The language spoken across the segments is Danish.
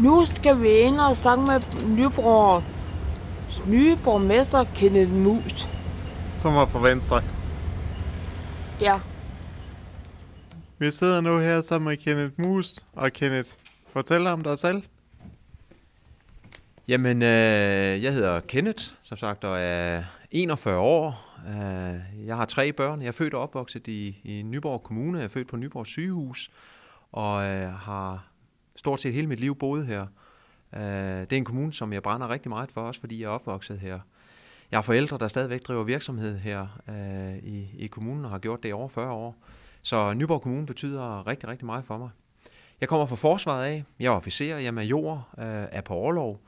Nu skal vi ind og snakke med nybror, nye borgmester Kenneth Mus. Som var fra Venstre. Ja. Vi sidder nu her sammen med Kenneth Mus. Og Kenneth, fortæl om dig selv. Jamen, øh, jeg hedder Kenneth, som sagt, og er 41 år. Øh, jeg har tre børn. Jeg er født og opvokset i, i Nyborg Kommune. Jeg er født på Nyborg Sygehus og øh, har stort set hele mit liv boet her. Øh, det er en kommune, som jeg brænder rigtig meget for, også fordi jeg er opvokset her. Jeg har forældre, der stadigvæk driver virksomhed her øh, i, i kommunen og har gjort det i over 40 år. Så Nyborg Kommune betyder rigtig, rigtig meget for mig. Jeg kommer fra forsvaret af. Jeg er officer, jeg er major, øh, er på overlov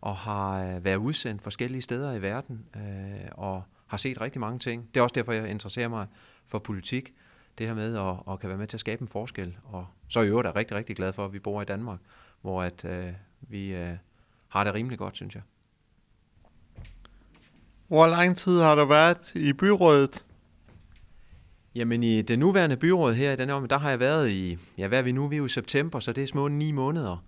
og har øh, været udsendt forskellige steder i verden øh, og har set rigtig mange ting. Det er også derfor, jeg interesserer mig for politik det her med at, at kan være med til at skabe en forskel. Og så i øvrigt er jeg rigtig, rigtig glad for, at vi bor i Danmark, hvor at, øh, vi øh, har det rimelig godt, synes jeg. Hvor lang tid har du været i byrådet? Jamen i det nuværende byråd her i denne år, der har jeg været i, ja hvad er vi nu, vi er jo i september, så det er små ni måneder,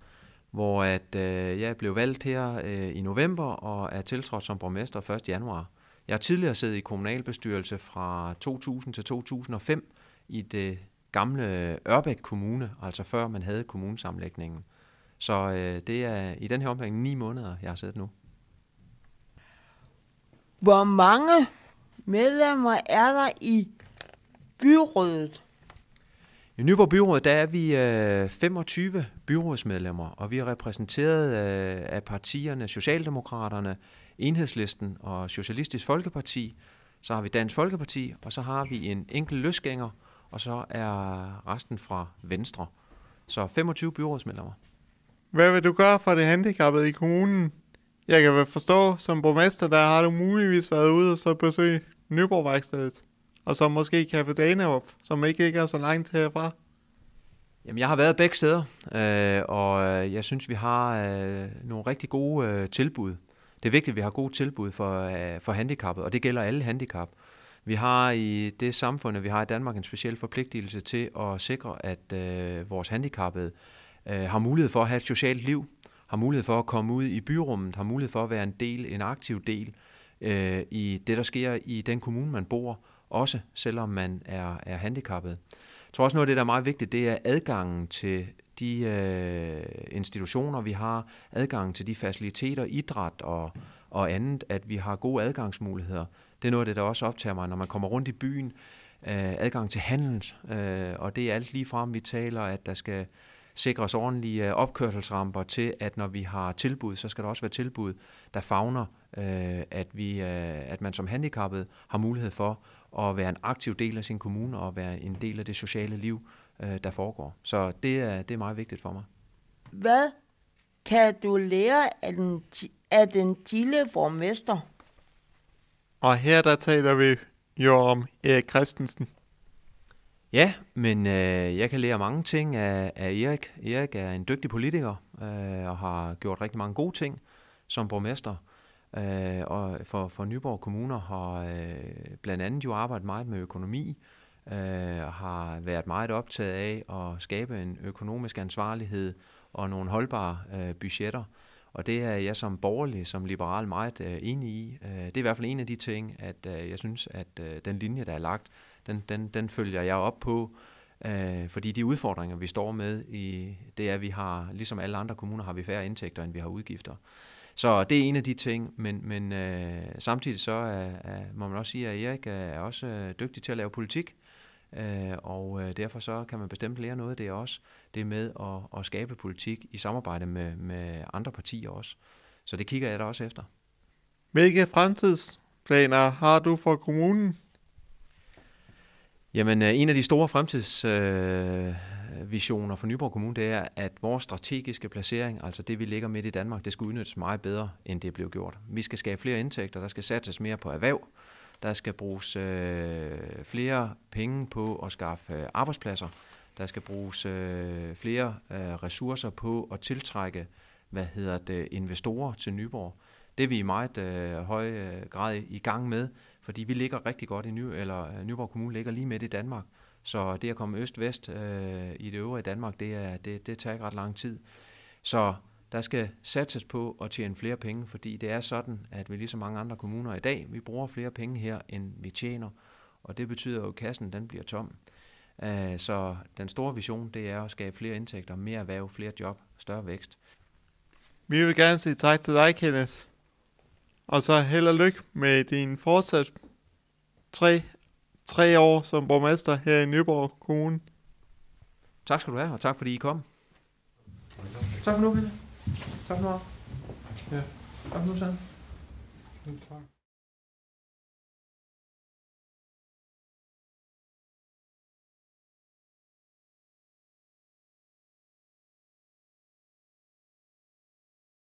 hvor at, øh, jeg blev valgt her øh, i november og er tiltrådt som borgmester 1. januar. Jeg har tidligere siddet i kommunalbestyrelse fra 2000 til 2005, i det gamle Ørbæk Kommune, altså før man havde kommunesamlægningen. Så øh, det er i den her omgang ni måneder, jeg har siddet nu. Hvor mange medlemmer er der i byrådet? I Nyborg Byråd der er vi øh, 25 byrådsmedlemmer, og vi er repræsenteret øh, af partierne Socialdemokraterne, Enhedslisten og Socialistisk Folkeparti. Så har vi Dansk Folkeparti, og så har vi en enkelt løsgænger – og så er resten fra Venstre. Så 25 byrådsmedlemmer. Hvad vil du gøre for det handicappede i kommunen? Jeg kan vel forstå, som borgmester, der har du muligvis været ude og så besøge Nyborgværkstedet, og så måske Café Daneop, som ikke ligger så langt herfra. Jamen, jeg har været begge steder, øh, og øh, jeg synes, vi har øh, nogle rigtig gode tilbud. Det er vigtigt, at vi har gode tilbud for, for handicappet, og det gælder alle handicap. Vi har i det samfund, vi har i Danmark, en speciel forpligtelse til at sikre, at øh, vores handicappede øh, har mulighed for at have et socialt liv, har mulighed for at komme ud i byrummet, har mulighed for at være en del, en aktiv del øh, i det, der sker i den kommune, man bor, også selvom man er, er handicappet. Jeg tror også noget af det, der er meget vigtigt, det er adgangen til de øh, institutioner, vi har, adgangen til de faciliteter, idræt og øh, og andet, at vi har gode adgangsmuligheder. Det er noget af det, der også optager mig, når man kommer rundt i byen, øh, adgang til handel, øh, og det er alt lige frem, vi taler, at der skal sikres ordentlige øh, opkørselsramper til, at når vi har tilbud, så skal der også være tilbud, der fagner, øh, at, vi, øh, at man som handicappet har mulighed for at være en aktiv del af sin kommune og være en del af det sociale liv, øh, der foregår. Så det er, det er meget vigtigt for mig. Hvad kan du lære af den af den tidligere borgmester. Og her der taler vi jo om Erik Christensen. Ja, men øh, jeg kan lære mange ting af, af Erik. Erik er en dygtig politiker øh, og har gjort rigtig mange gode ting som borgmester. Øh, og for, for Nyborg Kommuner har øh, blandt andet jo arbejdet meget med økonomi, øh, har været meget optaget af at skabe en økonomisk ansvarlighed og nogle holdbare øh, budgetter. Og det er jeg som borgerlig, som liberal meget øh, enig i. Øh, det er i hvert fald en af de ting, at øh, jeg synes, at øh, den linje, der er lagt, den, den, den følger jeg op på, øh, fordi de udfordringer, vi står med, i, det er, at vi har, ligesom alle andre kommuner, har vi færre indtægter, end vi har udgifter. Så det er en af de ting, men, men øh, samtidig så er, er, må man også sige, at Erik er også øh, dygtig til at lave politik. Øh, og øh, derfor så kan man bestemt lære noget af det også. Det med at, at skabe politik i samarbejde med, med andre partier også. Så det kigger jeg da også efter. Hvilke fremtidsplaner har du for kommunen? Jamen, øh, en af de store fremtidsvisioner øh, for Nyborg Kommune, det er, at vores strategiske placering, altså det, vi ligger midt i Danmark, det skal udnyttes meget bedre, end det blev gjort. Vi skal skabe flere indtægter, der skal satses mere på erhverv, der skal bruges øh, flere penge på at skaffe øh, arbejdspladser. Der skal bruges øh, flere øh, ressourcer på at tiltrække hvad hedder det, investorer til Nyborg. Det er vi i meget øh, høj øh, grad i gang med, fordi vi ligger rigtig godt i Ny eller øh, Nyborg Kommune ligger lige midt i Danmark. Så det at komme øst-vest øh, i det øvrige Danmark, det, er, det, det tager ikke ret lang tid. Så der skal satses på at tjene flere penge, fordi det er sådan, at vi ligesom mange andre kommuner i dag, vi bruger flere penge her, end vi tjener. Og det betyder jo, at kassen den bliver tom. Øh, så den store vision, det er at skabe flere indtægter, mere erhverv, flere job, større vækst. Vi vil gerne sige tak til dig, Kenneth. Og så held og lykke med din fortsat tre, tre år som borgmester her i Nyborg Kommune. Tak skal du have, og tak fordi I kom. Tak for nu, Peter. Tak, Nora. Ja. Tak nu, Sand. Det tak.